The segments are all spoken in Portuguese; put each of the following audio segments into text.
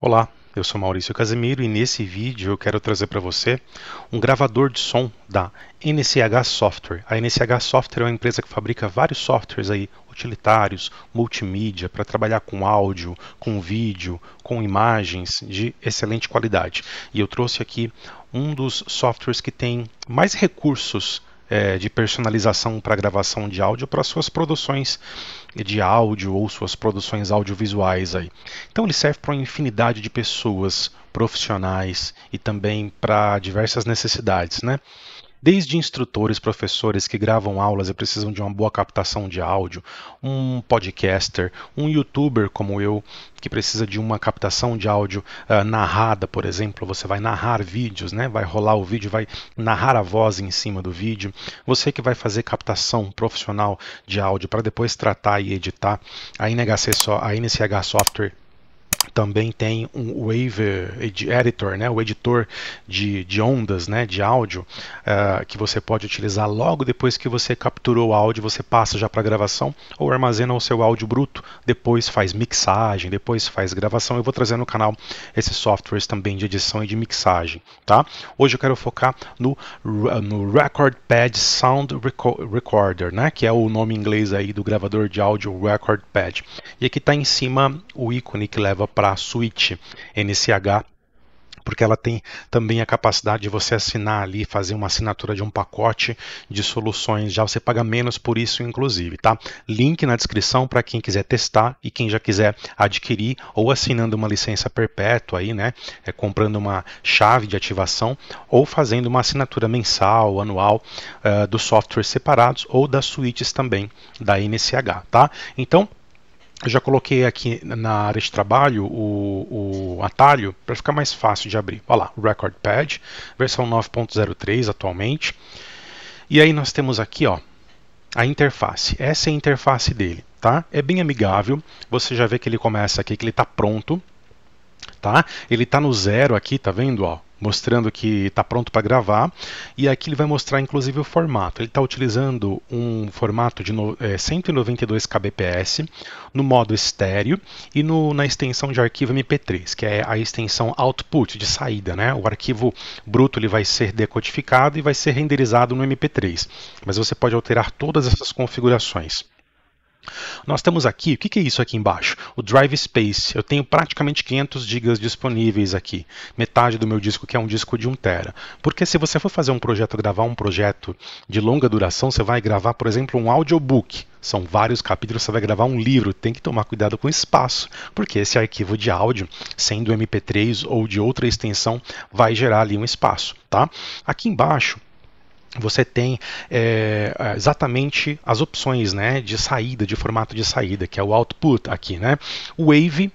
Olá, eu sou Maurício Casimiro e nesse vídeo eu quero trazer para você um gravador de som da NCH Software. A NCH Software é uma empresa que fabrica vários softwares aí utilitários, multimídia, para trabalhar com áudio, com vídeo, com imagens de excelente qualidade. E eu trouxe aqui um dos softwares que tem mais recursos é, de personalização para gravação de áudio para suas produções de áudio ou suas produções audiovisuais aí. Então ele serve para uma infinidade de pessoas, profissionais e também para diversas necessidades, né? Desde instrutores, professores que gravam aulas e precisam de uma boa captação de áudio, um podcaster, um youtuber como eu, que precisa de uma captação de áudio uh, narrada, por exemplo, você vai narrar vídeos, né? vai rolar o vídeo, vai narrar a voz em cima do vídeo, você que vai fazer captação profissional de áudio para depois tratar e editar, a NHC só, a NCH Software também tem um waiver editor, né, o editor de, de ondas, né, de áudio, uh, que você pode utilizar logo depois que você capturou o áudio, você passa já para gravação ou armazena o seu áudio bruto, depois faz mixagem, depois faz gravação. Eu vou trazer no canal esses softwares também de edição e de mixagem, tá? Hoje eu quero focar no, no Record Pad Sound Recorder, né, que é o nome em inglês aí do gravador de áudio Record Pad. E aqui está em cima o ícone que leva para a suíte NCH porque ela tem também a capacidade de você assinar ali, fazer uma assinatura de um pacote de soluções. Já você paga menos por isso, inclusive, tá? Link na descrição para quem quiser testar e quem já quiser adquirir ou assinando uma licença perpétua aí, né? É, comprando uma chave de ativação ou fazendo uma assinatura mensal, anual uh, dos softwares separados ou das suítes também da NSH, tá? Então eu já coloquei aqui na área de trabalho o, o atalho para ficar mais fácil de abrir. Olha lá, Record Pad, versão 9.03 atualmente. E aí nós temos aqui ó, a interface. Essa é a interface dele. Tá? É bem amigável. Você já vê que ele começa aqui, que ele está pronto. Tá? Ele está no zero aqui, tá vendo? Ó, mostrando que está pronto para gravar. E aqui ele vai mostrar inclusive o formato. Ele está utilizando um formato de 192 é, kbps no modo estéreo e no, na extensão de arquivo MP3, que é a extensão output de saída. Né? O arquivo bruto ele vai ser decodificado e vai ser renderizado no MP3. Mas você pode alterar todas essas configurações. Nós temos aqui, o que é isso aqui embaixo? O Drive Space. Eu tenho praticamente 500 GB disponíveis aqui, metade do meu disco, que é um disco de 1 tera. Porque se você for fazer um projeto, gravar um projeto de longa duração, você vai gravar, por exemplo, um audiobook. São vários capítulos, você vai gravar um livro, tem que tomar cuidado com o espaço, porque esse arquivo de áudio, sendo MP3 ou de outra extensão, vai gerar ali um espaço, tá? Aqui embaixo, você tem é, exatamente as opções né, de saída, de formato de saída, que é o output aqui. Né? Wave,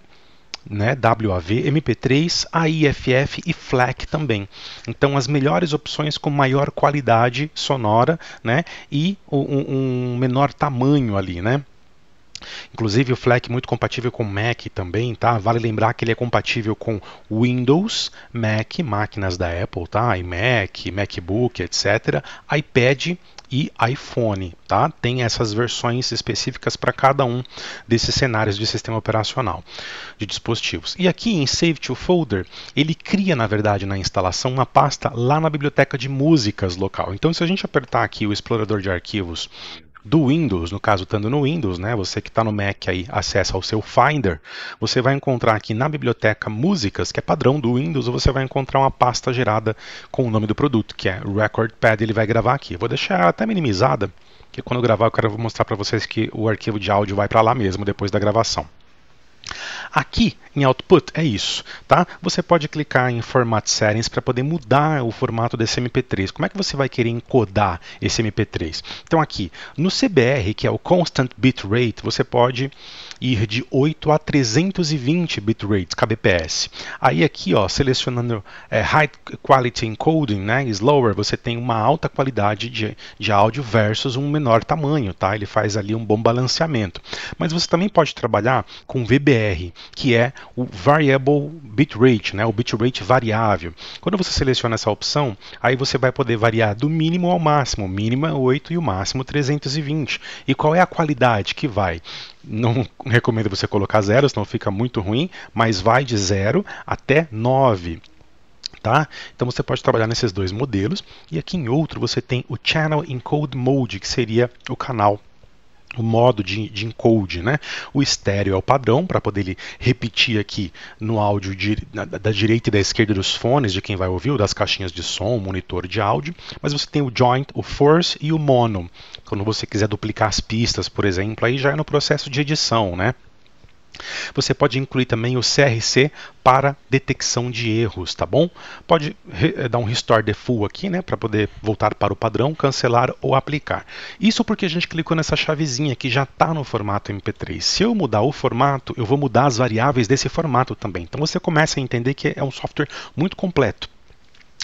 né, WAV, MP3, AIFF e FLAC também. Então, as melhores opções com maior qualidade sonora né, e um, um menor tamanho ali. Né? Inclusive o é muito compatível com Mac também, tá? Vale lembrar que ele é compatível com Windows, Mac, máquinas da Apple, tá? iMac, MacBook, etc, iPad e iPhone, tá? Tem essas versões específicas para cada um desses cenários de sistema operacional de dispositivos. E aqui em Save to Folder, ele cria, na verdade, na instalação uma pasta lá na biblioteca de músicas local. Então, se a gente apertar aqui o explorador de arquivos do Windows, no caso estando no Windows, né, você que está no Mac aí, acessa o seu Finder, você vai encontrar aqui na biblioteca Músicas, que é padrão do Windows, você vai encontrar uma pasta gerada com o nome do produto, que é RecordPad, ele vai gravar aqui. Vou deixar ela até minimizada, que quando eu gravar eu quero mostrar para vocês que o arquivo de áudio vai para lá mesmo depois da gravação. Aqui em Output é isso, tá? Você pode clicar em Format Settings para poder mudar o formato desse MP3. Como é que você vai querer encodar esse MP3? Então aqui, no CBR, que é o Constant Bitrate, você pode ir de 8 a 320 bitrates, kbps. Aí aqui, ó, selecionando é, High Quality Encoding, né, Slower, você tem uma alta qualidade de, de áudio versus um menor tamanho, tá? Ele faz ali um bom balanceamento. Mas você também pode trabalhar com VBR VBR, que é o Variable Bitrate, né, o bitrate variável. Quando você seleciona essa opção, aí você vai poder variar do mínimo ao máximo, o mínimo é 8 e o máximo 320. E qual é a qualidade que vai? Não recomendo você colocar zero, senão fica muito ruim, mas vai de 0 até 9. Tá? Então você pode trabalhar nesses dois modelos e aqui em outro você tem o Channel Encode Mode, que seria o canal o modo de, de, encode, né? O estéreo é o padrão para poder ele repetir aqui no áudio de, da, da, direita e da esquerda dos fones de quem vai ouvir, ou das caixinhas de som, monitor de áudio. Mas você tem o joint, o force e o mono. Quando você quiser duplicar as pistas, por exemplo, aí já é no processo de edição, né? Você pode incluir também o CRC para detecção de erros, tá bom? Pode eh, dar um restore default aqui, né, para poder voltar para o padrão, cancelar ou aplicar. Isso porque a gente clicou nessa chavezinha que já está no formato MP3. Se eu mudar o formato, eu vou mudar as variáveis desse formato também. Então você começa a entender que é um software muito completo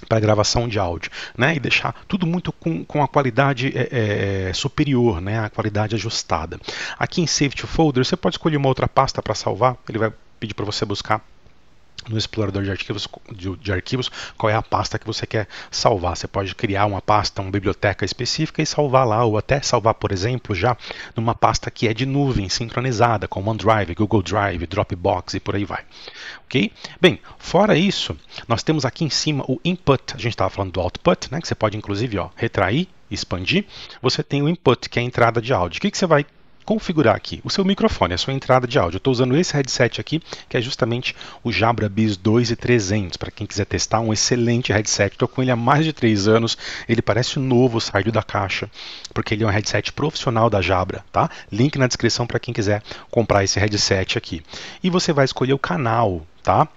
para gravação de áudio, né, e deixar tudo muito com, com a qualidade é, é, é superior, né, a qualidade ajustada. Aqui em Save to Folder você pode escolher uma outra pasta para salvar, ele vai pedir para você buscar no explorador de arquivos, de, de, arquivos qual é a pasta que você quer salvar. Você pode criar uma pasta, uma biblioteca específica e salvar lá, ou até salvar, por exemplo, já numa pasta que é de nuvem, sincronizada, como OneDrive, Google Drive, Dropbox e por aí vai. Ok? Bem, fora isso, nós temos aqui em cima o input. A gente estava falando do output, né? Que você pode, inclusive, ó, retrair expandir, você tem o input, que é a entrada de áudio. O que, que você vai configurar aqui o seu microfone, a sua entrada de áudio. Eu estou usando esse headset aqui, que é justamente o Jabra Biz 2 e 300. Para quem quiser testar, um excelente headset. Estou com ele há mais de 3 anos. Ele parece novo, saiu da caixa, porque ele é um headset profissional da Jabra, tá? Link na descrição para quem quiser comprar esse headset aqui. E você vai escolher o canal, tá?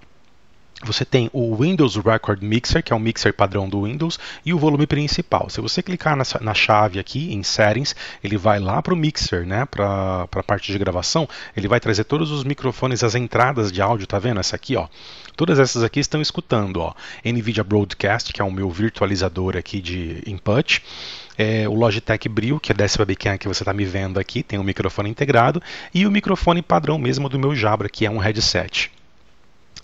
você tem o Windows Record Mixer, que é o mixer padrão do Windows, e o volume principal. Se você clicar nessa, na chave aqui, em Settings, ele vai lá para o mixer, né, para a parte de gravação, ele vai trazer todos os microfones, as entradas de áudio, tá vendo? Essa aqui, ó. Todas essas aqui estão escutando, ó. NVIDIA Broadcast, que é o meu virtualizador aqui de input. É, o Logitech Brio, que é dessa webcam que você está me vendo aqui, tem um microfone integrado. E o microfone padrão mesmo do meu Jabra, que é um headset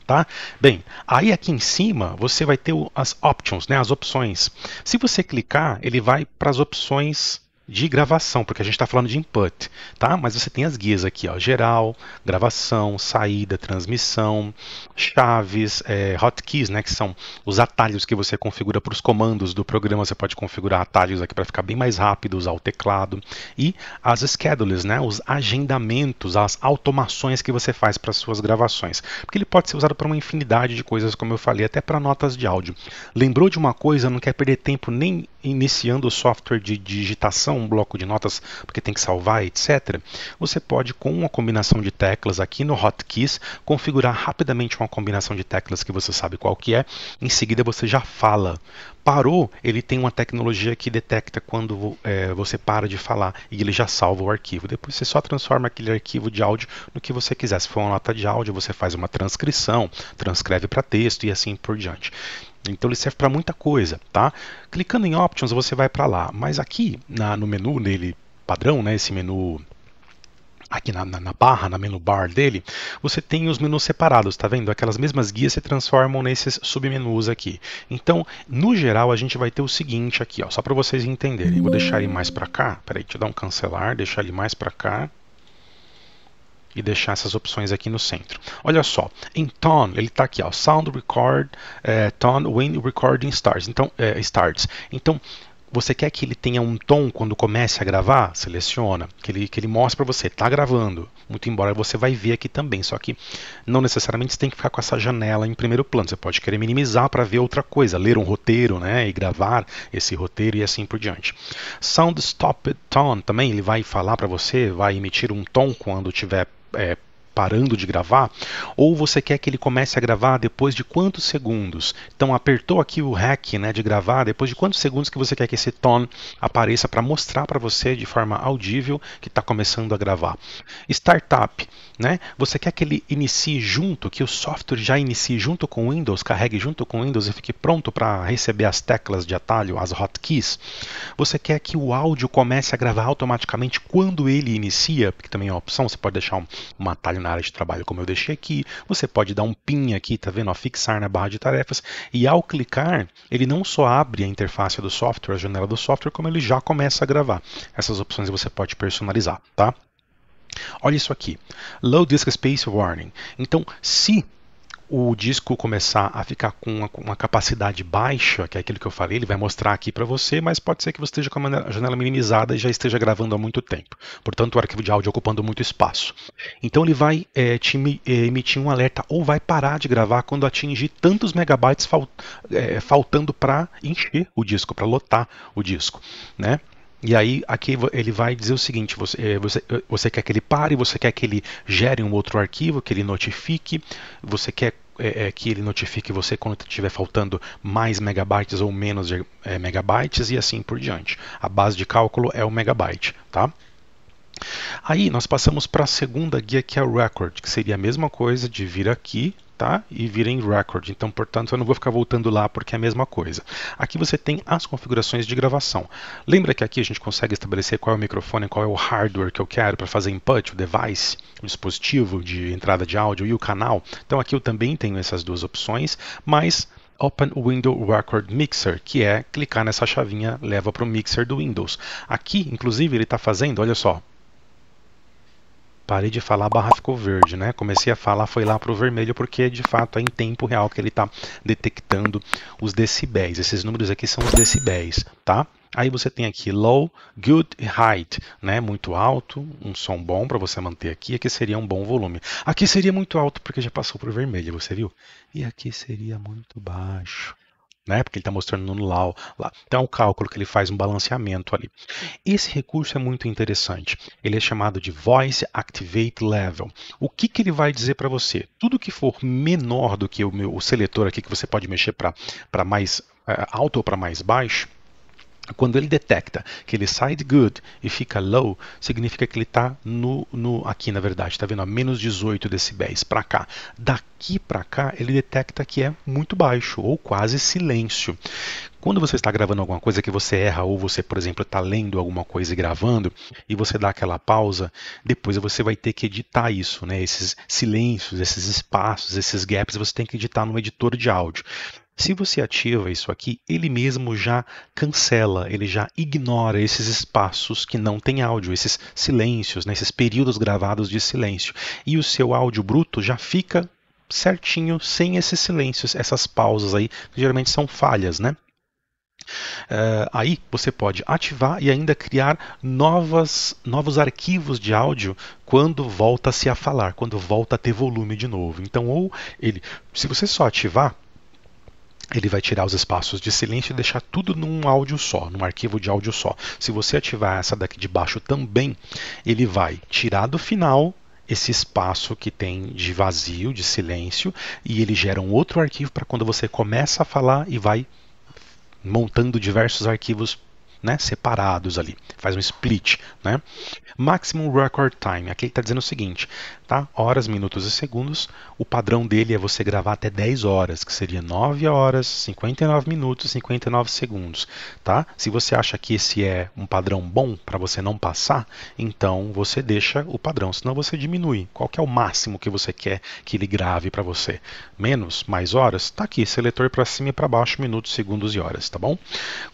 tá? Bem, aí aqui em cima você vai ter as options, né, as opções. Se você clicar, ele vai para as opções de gravação, porque a gente está falando de input, tá? Mas você tem as guias aqui, ó, geral, gravação, saída, transmissão, chaves, é, hotkeys, né, que são os atalhos que você configura para os comandos do programa. Você pode configurar atalhos aqui para ficar bem mais rápido, usar o teclado e as schedules, né, os agendamentos, as automações que você faz para suas gravações, porque ele pode ser usado para uma infinidade de coisas, como eu falei, até para notas de áudio. Lembrou de uma coisa? Não quer perder tempo nem iniciando o software de digitação um bloco de notas porque tem que salvar, etc., você pode, com uma combinação de teclas aqui no Hotkeys, configurar rapidamente uma combinação de teclas que você sabe qual que é, em seguida você já fala. Parou, ele tem uma tecnologia que detecta quando é, você para de falar e ele já salva o arquivo. Depois você só transforma aquele arquivo de áudio no que você quiser. Se for uma nota de áudio, você faz uma transcrição, transcreve para texto e assim por diante. Então ele serve para muita coisa, tá? Clicando em Options você vai para lá, mas aqui na, no menu dele padrão, né, esse menu aqui na, na, na, barra, na menu bar dele, você tem os menus separados, tá vendo? Aquelas mesmas guias se transformam nesses submenus aqui. Então, no geral, a gente vai ter o seguinte aqui, ó, só para vocês entenderem. Vou deixar ele mais para cá. Peraí, deixa eu dar um cancelar, deixar ele mais para cá e deixar essas opções aqui no centro. Olha só, em tone ele está aqui, ó, sound record, é, tone when recording starts. Então, é, starts. Então você quer que ele tenha um tom quando comece a gravar? Seleciona, que ele, que ele mostre para você, está gravando. Muito embora você vai ver aqui também, só que não necessariamente você tem que ficar com essa janela em primeiro plano. Você pode querer minimizar para ver outra coisa, ler um roteiro né, e gravar esse roteiro e assim por diante. Sound Stop Tone também, ele vai falar para você, vai emitir um tom quando tiver eh, parando de gravar, ou você quer que ele comece a gravar depois de quantos segundos. Então apertou aqui o REC né, de gravar, depois de quantos segundos que você quer que esse tone apareça para mostrar para você de forma audível que está começando a gravar. Startup, né, você quer que ele inicie junto, que o software já inicie junto com o Windows, carregue junto com o Windows e fique pronto para receber as teclas de atalho, as hotkeys. Você quer que o áudio comece a gravar automaticamente quando ele inicia, porque também é uma opção, você pode deixar um, um atalho na área de trabalho, como eu deixei aqui. Você pode dar um pin aqui, tá vendo? Ó, fixar na barra de tarefas. E ao clicar, ele não só abre a interface do software, a janela do software, como ele já começa a gravar. Essas opções você pode personalizar, tá? Olha isso aqui, Low Disk Space Warning. Então, se o disco começar a ficar com uma, uma, capacidade baixa, que é aquilo que eu falei, ele vai mostrar aqui para você, mas pode ser que você esteja com a janela minimizada e já esteja gravando há muito tempo. Portanto, o arquivo de áudio ocupando muito espaço. Então, ele vai é, te é, emitir um alerta ou vai parar de gravar quando atingir tantos megabytes fal, é, faltando para encher o disco, para lotar o disco, né? E aí aqui ele vai dizer o seguinte: você, eh, você, eh, você, quer que ele pare, você quer que ele gere um outro arquivo, que ele notifique, você quer é, que ele notifique você quando estiver faltando mais megabytes ou menos é, megabytes e assim por diante. A base de cálculo é o megabyte, tá? Aí nós passamos para a segunda guia que é o record, que seria a mesma coisa de vir aqui tá? E vira em record. Então, portanto, eu não vou ficar voltando lá porque é a mesma coisa. Aqui você tem as configurações de gravação. Lembra que aqui a gente consegue estabelecer qual é o microfone, qual é o hardware que eu quero para fazer input, o device, o dispositivo de entrada de áudio e o canal. Então, aqui eu também tenho essas duas opções, mas Open Window Record Mixer, que é clicar nessa chavinha, leva para o mixer do Windows. Aqui, inclusive, ele está fazendo, olha só, parei de falar, a barra ficou verde, né? Comecei a falar, foi lá para o vermelho, porque de fato é em tempo real que ele está detectando os decibéis. Esses números aqui são os decibéis, tá? Aí você tem aqui low, good e high, né? Muito alto, um som bom para você manter aqui. Aqui seria um bom volume. Aqui seria muito alto porque já passou para o vermelho, você viu? E aqui seria muito baixo né? Porque ele está mostrando no lá, lá. Então é um cálculo que ele faz um balanceamento ali. Esse recurso é muito interessante. Ele é chamado de Voice Activate Level. O que, que ele vai dizer para você? Tudo que for menor do que o meu o seletor aqui que você pode mexer para mais é, alto ou para mais baixo, quando ele detecta que ele sai de good e fica low, significa que ele está no, no, aqui na verdade, está vendo a menos 18 decibéis para cá. Daqui para cá, ele detecta que é muito baixo ou quase silêncio. Quando você está gravando alguma coisa que você erra, ou você, por exemplo, está lendo alguma coisa e gravando, e você dá aquela pausa, depois você vai ter que editar isso, né? Esses silêncios, esses espaços, esses gaps, você tem que editar no editor de áudio. Se você ativa isso aqui, ele mesmo já cancela, ele já ignora esses espaços que não tem áudio, esses silêncios, né, esses períodos gravados de silêncio. E o seu áudio bruto já fica certinho, sem esses silêncios, essas pausas aí, que geralmente são falhas, né? Uh, aí você pode ativar e ainda criar novas, novos arquivos de áudio quando volta-se a falar, quando volta a ter volume de novo. Então, ou ele, se você só ativar, ele vai tirar os espaços de silêncio e deixar tudo num áudio só, num arquivo de áudio só. Se você ativar essa daqui de baixo também, ele vai tirar do final esse espaço que tem de vazio, de silêncio, e ele gera um outro arquivo para quando você começa a falar e vai montando diversos arquivos né, separados ali, faz um split. Né? Maximum Record Time, aqui ele está dizendo o seguinte, tá? horas, minutos e segundos, o padrão dele é você gravar até 10 horas, que seria 9 horas, 59 minutos e 59 segundos. Tá? Se você acha que esse é um padrão bom para você não passar, então você deixa o padrão, senão você diminui. Qual é o máximo que você quer que ele grave para você? Menos, mais horas? Está aqui, seletor para cima e para baixo, minutos, segundos e horas, tá bom?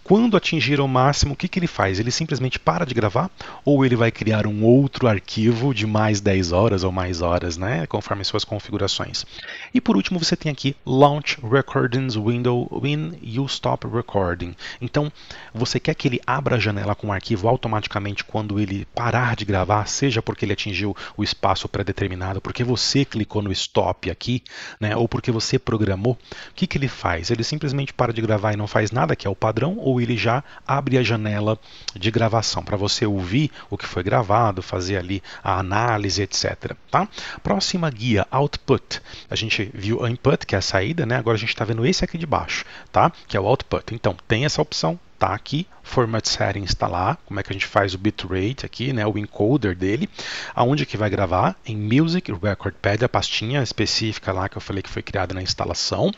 Quando atingir o máximo, máximo, o que, que ele faz? Ele simplesmente para de gravar ou ele vai criar um outro arquivo de mais 10 horas ou mais horas, né? Conforme suas configurações. E por último, você tem aqui Launch Recordings Window When You Stop Recording. Então, você quer que ele abra a janela com o arquivo automaticamente quando ele parar de gravar, seja porque ele atingiu o espaço pré-determinado, porque você clicou no stop aqui, né? Ou porque você programou. O que, que ele faz? Ele simplesmente para de gravar e não faz nada, que é o padrão, ou ele já abre a janela de gravação para você ouvir o que foi gravado, fazer ali a análise, etc. Tá? Próxima guia, output. A gente viu o input, que é a saída, né? agora a gente está vendo esse aqui de baixo, tá? que é o output. Então, tem essa opção tá aqui, format settings está lá, como é que a gente faz o bitrate aqui, né, o encoder dele, aonde que vai gravar, em music, record pad, a pastinha específica lá que eu falei que foi criada na instalação,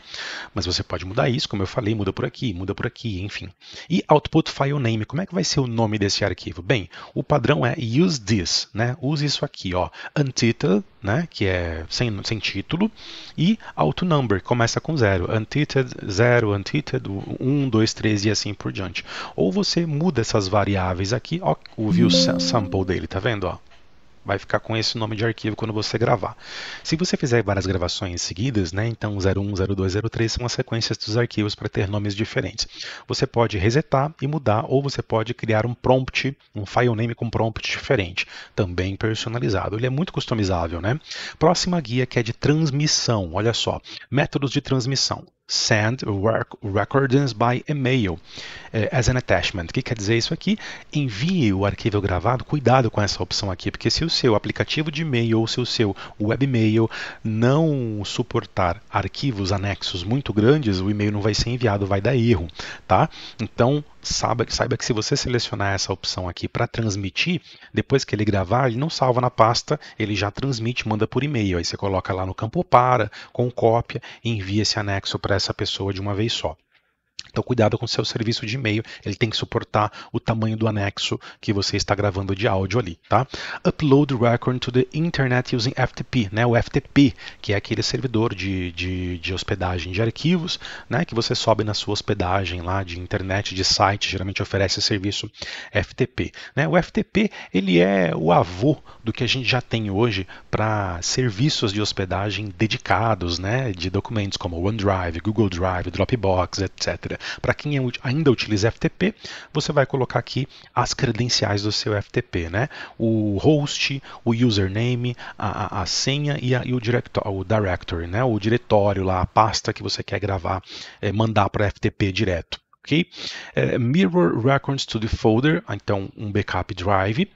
mas você pode mudar isso, como eu falei, muda por aqui, muda por aqui, enfim. E output file name, como é que vai ser o nome desse arquivo? Bem, o padrão é use this, né, use isso aqui, ó, untitled, né, que é sem, sem título, e Auto Number, começa com zero, Untitled 0, Untitled 1, 2, 3 e assim por diante. Ou você muda essas variáveis aqui, ó, o view sample dele, tá vendo? Ó? vai ficar com esse nome de arquivo quando você gravar. Se você fizer várias gravações seguidas, né, então 01, 02, 03 são as sequências dos arquivos para ter nomes diferentes. Você pode resetar e mudar, ou você pode criar um prompt, um file name com prompt diferente, também personalizado. Ele é muito customizável, né? Próxima guia que é de transmissão, olha só, métodos de transmissão send recordings by email eh, as an attachment. O que quer dizer isso aqui? Envie o arquivo gravado. Cuidado com essa opção aqui, porque se o seu aplicativo de e-mail ou se o seu webmail não suportar arquivos anexos muito grandes, o e-mail não vai ser enviado, vai dar erro, tá? Então saiba, saiba que se você selecionar essa opção aqui para transmitir, depois que ele gravar, ele não salva na pasta, ele já transmite, manda por e-mail. Aí você coloca lá no campo para, com cópia, e envia esse anexo para essa pessoa de uma vez só. Então, cuidado com o seu serviço de e-mail, ele tem que suportar o tamanho do anexo que você está gravando de áudio ali, tá? Upload record to the internet using FTP, né? O FTP, que é aquele servidor de, de, de hospedagem de arquivos, né? Que você sobe na sua hospedagem lá de internet, de site, geralmente oferece serviço FTP, né? O FTP, ele é o avô do que a gente já tem hoje para serviços de hospedagem dedicados, né? De documentos como OneDrive, Google Drive, Dropbox, etc para quem é ainda utiliza FTP, você vai colocar aqui as credenciais do seu FTP, né? O host, o username, a, a, a senha e, a, e o, director, o directory, né? O diretório lá, a pasta que você quer gravar, é, mandar para FTP direto. Okay? É, mirror records to the folder, então um backup drive,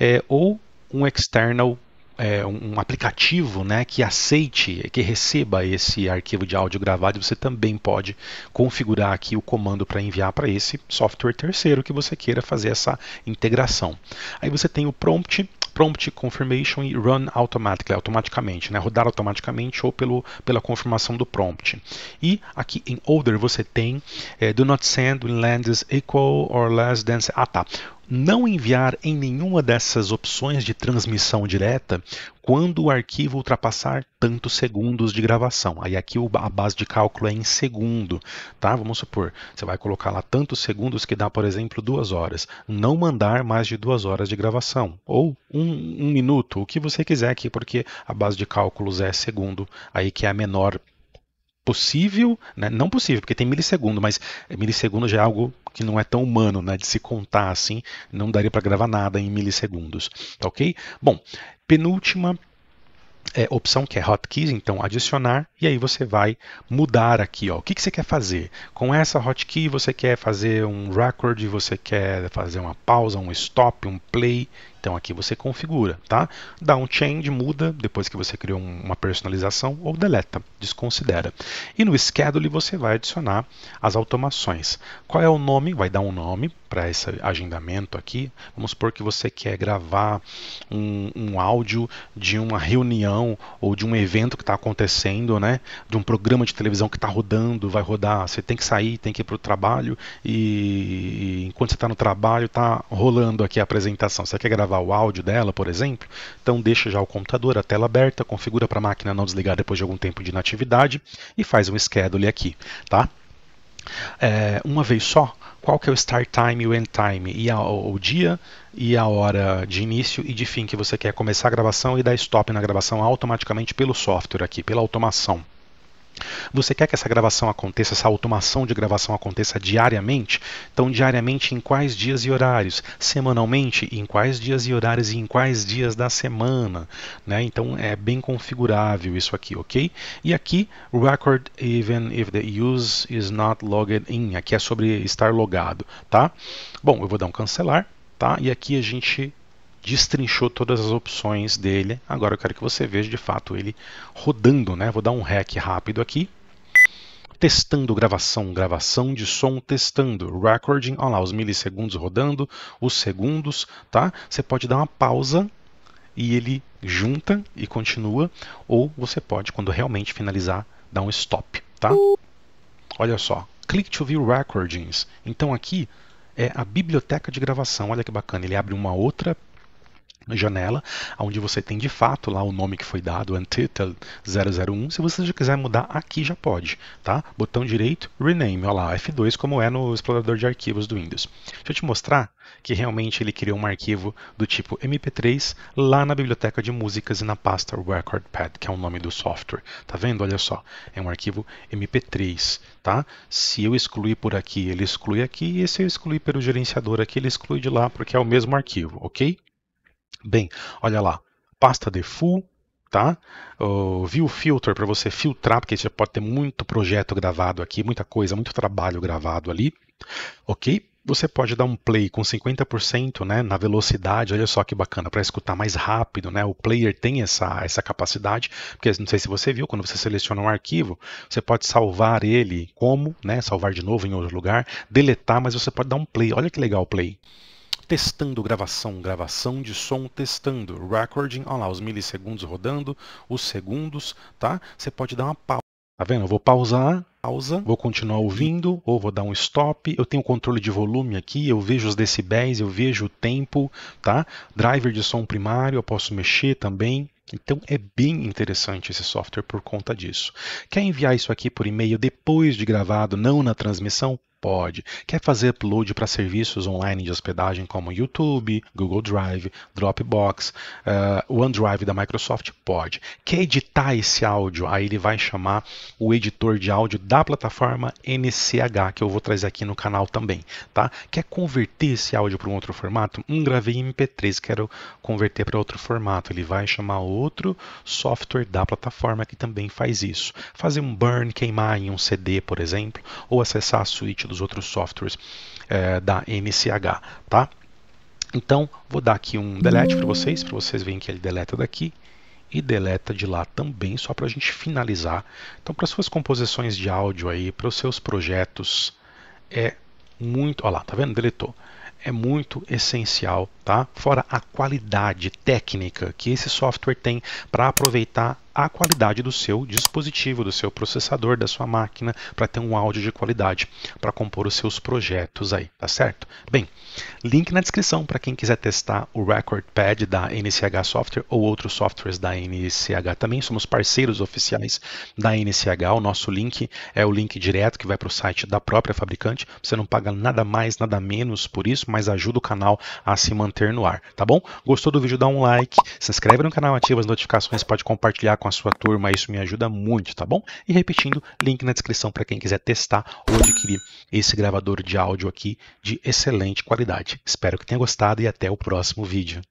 é, ou um external é, um aplicativo né, que aceite, que receba esse arquivo de áudio gravado, você também pode configurar aqui o comando para enviar para esse software terceiro que você queira fazer essa integração. Aí você tem o prompt, prompt confirmation e run automatically, automaticamente, né? rodar automaticamente ou pelo, pela confirmação do prompt. E aqui em Older você tem é, do not send when land is equal or less than. Ah, tá não enviar em nenhuma dessas opções de transmissão direta quando o arquivo ultrapassar tantos segundos de gravação. Aí aqui a base de cálculo é em segundo, tá? Vamos supor, você vai colocar lá tantos segundos que dá, por exemplo, duas horas. Não mandar mais de duas horas de gravação, ou um, um minuto, o que você quiser aqui, porque a base de cálculos é segundo, aí que é a menor possível, né? não possível, porque tem milissegundo, mas milissegundo já é algo que não é tão humano, né? de se contar assim, não daria para gravar nada em milissegundos, tá ok? Bom, penúltima é, opção que é hotkeys, então adicionar, e aí você vai mudar aqui. Ó, o que, que você quer fazer? Com essa hotkey você quer fazer um record, você quer fazer uma pausa, um stop, um play então aqui você configura, tá? Dá um change, muda depois que você criou uma personalização ou deleta, desconsidera. E no schedule você vai adicionar as automações. Qual é o nome? Vai dar um nome para esse agendamento aqui. Vamos supor que você quer gravar um, um áudio de uma reunião ou de um evento que está acontecendo, né? De um programa de televisão que está rodando, vai rodar. Você tem que sair, tem que ir para o trabalho e enquanto você está no trabalho está rolando aqui a apresentação. Você quer gravar o áudio dela, por exemplo. Então deixa já o computador, a tela aberta, configura para a máquina não desligar depois de algum tempo de inatividade e faz um schedule aqui, tá? É, uma vez só, qual que é o start time e o end time, e a, o dia e a hora de início e de fim que você quer começar a gravação e dar stop na gravação automaticamente pelo software aqui, pela automação. Você quer que essa gravação aconteça, essa automação de gravação aconteça diariamente? Então, diariamente em quais dias e horários? Semanalmente em quais dias e horários e em quais dias da semana? Né? Então, é bem configurável isso aqui, ok? E aqui, record even if the use is not logged in. Aqui é sobre estar logado, tá? Bom, eu vou dar um cancelar, tá? E aqui a gente destrinchou todas as opções dele. Agora eu quero que você veja de fato ele rodando, né? Vou dar um rec rápido aqui. Testando gravação, gravação de som, testando, recording, olha lá, os milissegundos rodando, os segundos, tá? Você pode dar uma pausa e ele junta e continua, ou você pode, quando realmente finalizar, dar um stop, tá? Olha só, click to view recordings. Então aqui é a biblioteca de gravação, olha que bacana, ele abre uma outra janela, onde você tem de fato lá o nome que foi dado, Untitled 001. Se você já quiser mudar aqui, já pode, tá? Botão direito, Rename, olha lá, F2, como é no explorador de arquivos do Windows. Deixa eu te mostrar que realmente ele criou um arquivo do tipo MP3 lá na biblioteca de músicas e na pasta RecordPad, que é o nome do software. Tá vendo? Olha só, é um arquivo MP3, tá? Se eu excluir por aqui, ele exclui aqui, e se eu excluir pelo gerenciador aqui, ele exclui de lá, porque é o mesmo arquivo, ok? Bem, olha lá, pasta de full, tá? View Filter para você filtrar, porque você pode ter muito projeto gravado aqui, muita coisa, muito trabalho gravado ali, ok? Você pode dar um play com 50% né, na velocidade, olha só que bacana, para escutar mais rápido, né? O player tem essa, essa capacidade, porque não sei se você viu, quando você seleciona um arquivo, você pode salvar ele como, né? Salvar de novo em outro lugar, deletar, mas você pode dar um play. Olha que legal o play testando gravação, gravação de som testando, recording, olha lá, os milissegundos rodando, os segundos, tá? Você pode dar uma pausa. Tá vendo? Eu vou pausar, pausa, vou continuar ouvindo ou vou dar um stop. Eu tenho controle de volume aqui, eu vejo os decibéis, eu vejo o tempo, tá? Driver de som primário, eu posso mexer também. Então é bem interessante esse software por conta disso. Quer enviar isso aqui por e-mail depois de gravado, não na transmissão? pode. Quer fazer upload para serviços online de hospedagem como YouTube, Google Drive, Dropbox, uh, OneDrive da Microsoft? Pode. Quer editar esse áudio? Aí ele vai chamar o editor de áudio da plataforma NCH, que eu vou trazer aqui no canal também. Tá? Quer converter esse áudio para um outro formato? um gravei MP3, quero converter para outro formato. Ele vai chamar outro software da plataforma que também faz isso. Fazer um burn, queimar em um CD, por exemplo, ou acessar a suíte do os outros softwares é, da NCH, tá? Então, vou dar aqui um delete para vocês, para vocês verem que ele deleta daqui e deleta de lá também, só para a gente finalizar. Então, para suas composições de áudio aí, para os seus projetos, é muito... Olha lá, tá vendo? Deletou é muito essencial, tá? Fora a qualidade técnica que esse software tem para aproveitar a qualidade do seu dispositivo, do seu processador, da sua máquina, para ter um áudio de qualidade, para compor os seus projetos aí, tá certo? Bem, link na descrição para quem quiser testar o Record Pad da NCH Software ou outros softwares da NCH também. Somos parceiros oficiais da NCH. O nosso link é o link direto que vai para o site da própria fabricante. Você não paga nada mais, nada menos por isso, mas ajuda o canal a se manter no ar, tá bom? Gostou do vídeo? Dá um like, se inscreve no canal, ativa as notificações, pode compartilhar com com a sua turma, isso me ajuda muito, tá bom? E repetindo, link na descrição para quem quiser testar ou adquirir esse gravador de áudio aqui de excelente qualidade. Espero que tenha gostado e até o próximo vídeo.